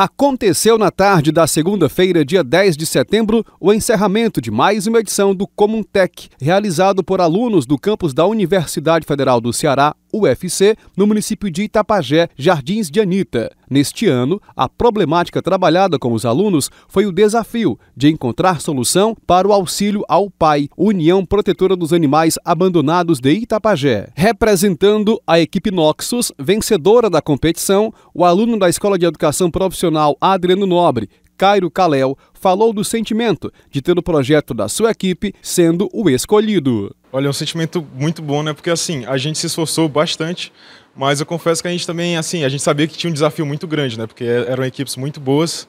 Aconteceu na tarde da segunda-feira, dia 10 de setembro, o encerramento de mais uma edição do Comuntec, realizado por alunos do campus da Universidade Federal do Ceará, UFC, no município de Itapajé, Jardins de Anitta. Neste ano, a problemática trabalhada com os alunos foi o desafio de encontrar solução para o auxílio ao PAI, União Protetora dos Animais Abandonados de Itapajé. Representando a equipe Noxus, vencedora da competição, o aluno da Escola de Educação Profissional Adriano Nobre, Cairo Kalel, falou do sentimento de ter o projeto da sua equipe sendo o escolhido. Olha, é um sentimento muito bom, né? Porque assim, a gente se esforçou bastante, mas eu confesso que a gente também, assim, a gente sabia que tinha um desafio muito grande, né? Porque é, eram equipes muito boas.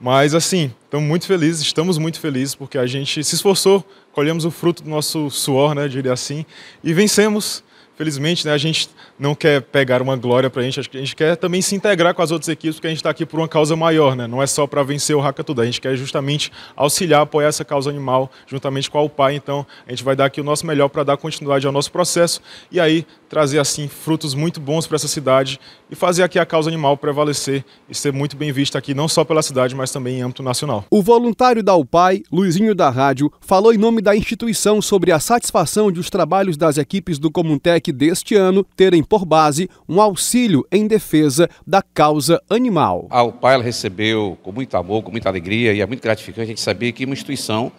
Mas assim, estamos muito felizes, estamos muito felizes porque a gente se esforçou, colhemos o fruto do nosso suor, né, diria assim, e vencemos. Felizmente, né, a gente não quer pegar uma glória para a gente, a gente quer também se integrar com as outras equipes, porque a gente está aqui por uma causa maior, né? não é só para vencer o tudo. a gente quer justamente auxiliar, apoiar essa causa animal juntamente com a pai. então a gente vai dar aqui o nosso melhor para dar continuidade ao nosso processo e aí trazer assim frutos muito bons para essa cidade e fazer aqui a causa animal prevalecer e ser muito bem vista aqui não só pela cidade, mas também em âmbito nacional. O voluntário da UPAI, Luizinho da Rádio, falou em nome da instituição sobre a satisfação de os trabalhos das equipes do Comuntec deste ano terem por base um auxílio em defesa da causa animal. A UPAI recebeu com muito amor, com muita alegria e é muito gratificante a gente saber que uma instituição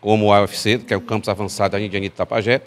como a UFC, que é o campus avançado da Indianita Tapajé,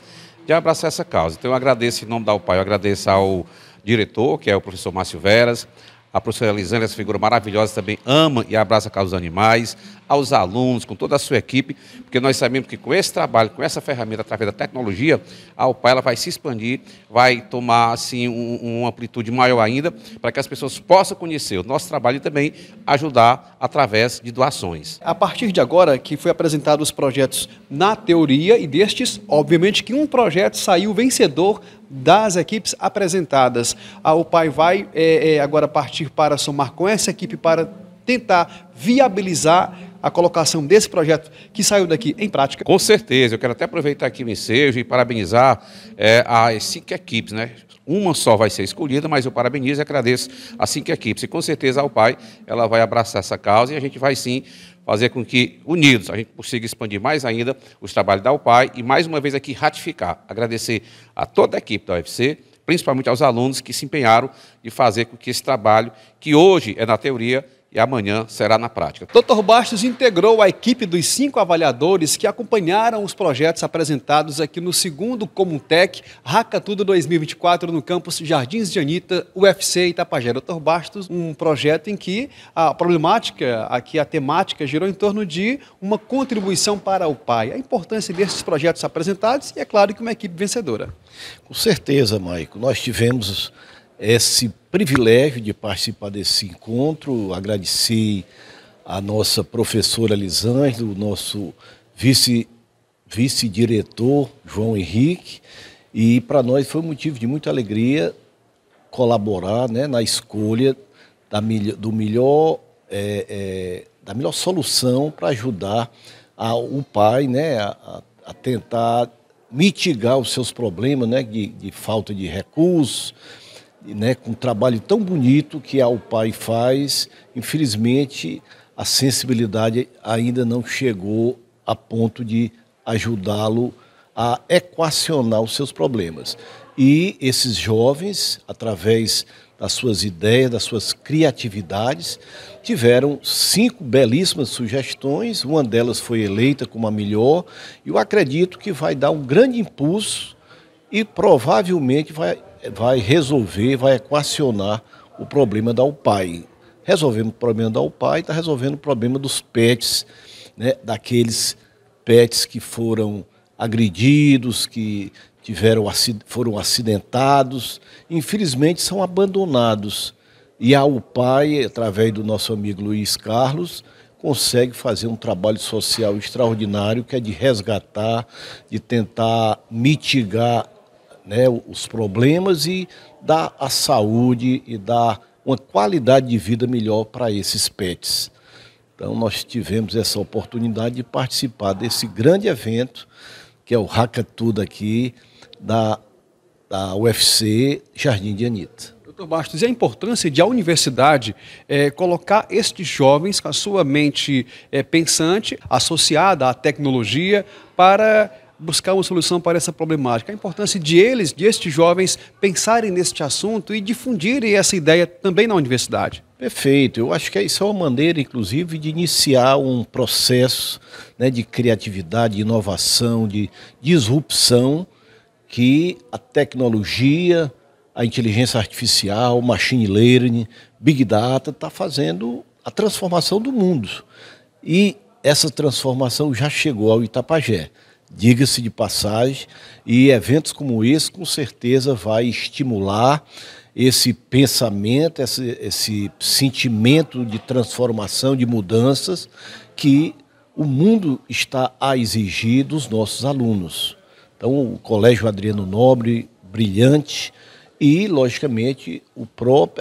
de abraçar essa causa. Então eu agradeço em nome da UPAI, eu agradeço ao diretor, que é o professor Márcio Veras, a professora Elisângela, essa figura maravilhosa, também ama e abraça a causa dos animais, aos alunos, com toda a sua equipe, porque nós sabemos que com esse trabalho, com essa ferramenta, através da tecnologia, a UPA ela vai se expandir, vai tomar assim, um, uma amplitude maior ainda, para que as pessoas possam conhecer o nosso trabalho e também ajudar através de doações. A partir de agora que foi apresentado os projetos na teoria e destes, obviamente que um projeto saiu vencedor das equipes apresentadas. A pai vai é, é, agora partir para somar com essa equipe para tentar viabilizar a colocação desse projeto que saiu daqui em prática? Com certeza, eu quero até aproveitar aqui o ensejo e parabenizar é, as cinco equipes, né? Uma só vai ser escolhida, mas eu parabenizo e agradeço a cinco equipes. E com certeza ao pai ela vai abraçar essa causa e a gente vai sim fazer com que, unidos, a gente consiga expandir mais ainda os trabalhos da UPAI e, mais uma vez, aqui ratificar, agradecer a toda a equipe da UFC, principalmente aos alunos que se empenharam de fazer com que esse trabalho, que hoje é na teoria, e amanhã será na prática. Dr. Bastos integrou a equipe dos cinco avaliadores que acompanharam os projetos apresentados aqui no segundo Comuntec Racatudo 2024 no campus Jardins de Anitta, UFC Itapajé. Dr. Bastos, um projeto em que a problemática, aqui a temática girou em torno de uma contribuição para o pai. A importância desses projetos apresentados e é claro que uma equipe vencedora. Com certeza, Maico. Nós tivemos esse privilégio de participar desse encontro. Agradeci a nossa professora Lisângela, o nosso vice, vice-diretor João Henrique. E para nós foi um motivo de muita alegria colaborar né, na escolha da, do melhor, é, é, da melhor solução para ajudar a, o pai né, a, a, tentar mitigar os seus problemas né, de, de falta de recursos né, com um trabalho tão bonito que a pai faz, infelizmente a sensibilidade ainda não chegou a ponto de ajudá-lo a equacionar os seus problemas. E esses jovens, através das suas ideias, das suas criatividades, tiveram cinco belíssimas sugestões, uma delas foi eleita como a melhor, e eu acredito que vai dar um grande impulso e provavelmente vai vai resolver, vai equacionar o problema da UPAI. resolvendo o problema da UPAI, está resolvendo o problema dos pets, né, daqueles pets que foram agredidos, que tiveram, foram acidentados, infelizmente são abandonados. E a UPAI, através do nosso amigo Luiz Carlos, consegue fazer um trabalho social extraordinário, que é de resgatar, de tentar mitigar né, os problemas e dar a saúde e dar uma qualidade de vida melhor para esses pets. Então, nós tivemos essa oportunidade de participar desse grande evento, que é o Hackatudo aqui, da, da UFC Jardim de Anitta. Doutor Bastos, e a importância de a universidade é, colocar estes jovens com a sua mente é, pensante, associada à tecnologia, para buscar uma solução para essa problemática. A importância de eles, de estes jovens, pensarem neste assunto e difundirem essa ideia também na universidade. Perfeito. Eu acho que é isso é uma maneira, inclusive, de iniciar um processo né, de criatividade, de inovação, de disrupção que a tecnologia, a inteligência artificial, machine learning, big data está fazendo a transformação do mundo. E essa transformação já chegou ao Itapajé diga-se de passagem, e eventos como esse com certeza vai estimular esse pensamento, esse, esse sentimento de transformação, de mudanças que o mundo está a exigir dos nossos alunos. Então, o Colégio Adriano Nobre, brilhante, e, logicamente, o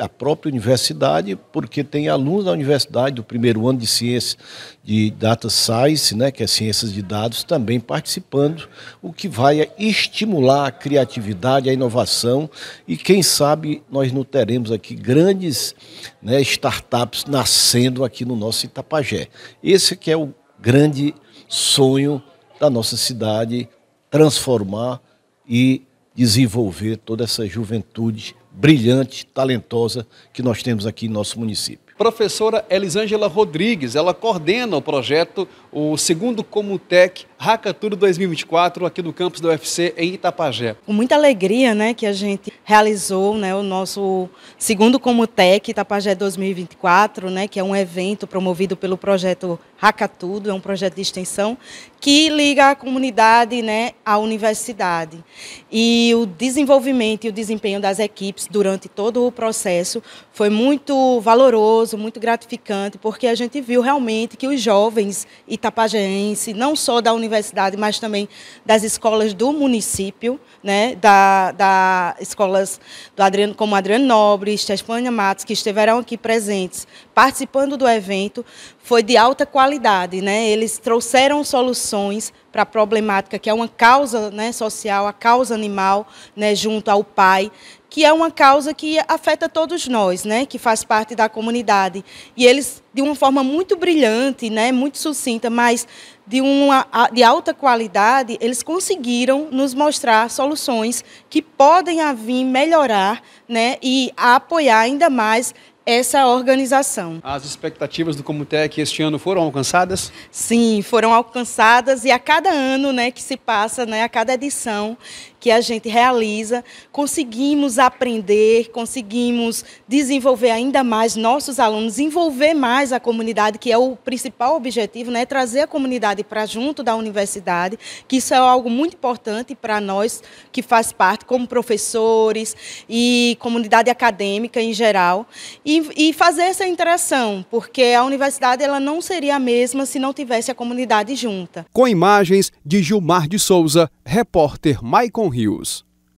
a própria universidade, porque tem alunos da universidade do primeiro ano de ciência de data science, né, que é ciências de dados, também participando, o que vai estimular a criatividade, a inovação e, quem sabe, nós não teremos aqui grandes né, startups nascendo aqui no nosso Itapajé. Esse que é o grande sonho da nossa cidade, transformar e desenvolver toda essa juventude brilhante, talentosa que nós temos aqui em nosso município. Professora Elisângela Rodrigues, ela coordena o projeto o Segundo Comutec Hackathon 2024 aqui no campus da UFC em Itapajé. Com muita alegria, né, que a gente realizou, né, o nosso segundo Comutec Itapajé 2024, né, que é um evento promovido pelo projeto tudo, é um projeto de extensão que liga a comunidade, né, à universidade. E o desenvolvimento e o desempenho das equipes durante todo o processo foi muito valoroso, muito gratificante, porque a gente viu realmente que os jovens itapajeenses, não só da universidade universidade, mas também das escolas do município, né, da, da escolas do Adriano, como Adriano Nobre, Espanha Matos, que estiveram aqui presentes, participando do evento, foi de alta qualidade. Né? Eles trouxeram soluções para a problemática que é uma causa né, social, a causa animal, né, junto ao pai, que é uma causa que afeta todos nós, né, que faz parte da comunidade. E eles, de uma forma muito brilhante, né, muito sucinta, mas de, uma, de alta qualidade, eles conseguiram nos mostrar soluções que podem vir melhorar né, e apoiar ainda mais essa organização. As expectativas do que este ano foram alcançadas? Sim, foram alcançadas e a cada ano né, que se passa, né, a cada edição, que a gente realiza, conseguimos aprender, conseguimos desenvolver ainda mais nossos alunos, envolver mais a comunidade, que é o principal objetivo, né? trazer a comunidade para junto da universidade, que isso é algo muito importante para nós que faz parte, como professores e comunidade acadêmica em geral, e, e fazer essa interação, porque a universidade ela não seria a mesma se não tivesse a comunidade junta. Com imagens de Gilmar de Souza, repórter Maicon Rios.